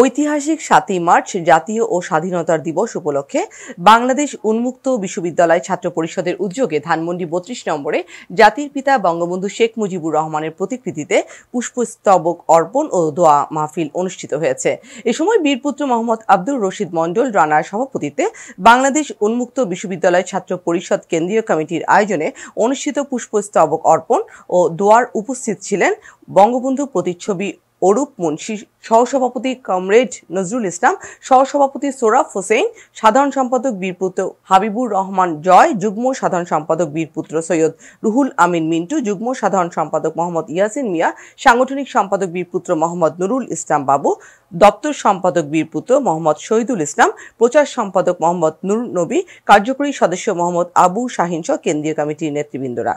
ঐতিহাসিক সাতই মার্চ জাতীয় ও স্বাধীনতার দিবস উপলক্ষে বাংলাদেশ উন্মুক্ত বিশ্ববিদ্যালয় ছাত্র পরিষদের উদ্যোগে ধানমন্ডি বত্রিশ নম্বরে জাতির পিতা বঙ্গবন্ধু শেখ মুজিবুর রহমানের প্রতিকৃতিতে পুষ্পস্তবক অর্পণ ও দোয়া মাহফিল অনুষ্ঠিত হয়েছে এ সময় বীরপুত্র মোহাম্মদ আব্দুর রশিদ মণ্ডল রানার সভাপতিত্বে বাংলাদেশ উন্মুক্ত বিশ্ববিদ্যালয় ছাত্র পরিষদ কেন্দ্রীয় কমিটির আয়োজনে অনুষ্ঠিত পুষ্পস্তবক অর্পণ ও দোয়ার উপস্থিত ছিলেন বঙ্গবন্ধু প্রতিচ্ছবি অরূপ মুন্সি সহসভাপতি কমরেড নজরুল ইসলাম সহসভাপতি সোরাফ হোসেন সাধারণ সম্পাদক বীরপুত্র হাবিবুর রহমান জয় যুগ্ম সাধারণ সম্পাদক বীরপুত্র সৈয়দ রুহুল আমিন মিন্টু যুগ্ম সাধারণ সম্পাদক মোহাম্মদ ইয়াসিন মিয়া সাংগঠনিক সম্পাদক বীরপুত্র মোহাম্মদ নুরুল ইসলাম বাবু দপ্তর সম্পাদক বীরপুত্র মোহাম্মদ শহীদুল ইসলাম প্রচার সম্পাদক মোহাম্মদ নুর নবী কার্যকরী সদস্য মোহাম্মদ আবু শাহিনসহ কেন্দ্রীয় কমিটির নেতৃবৃন্দরা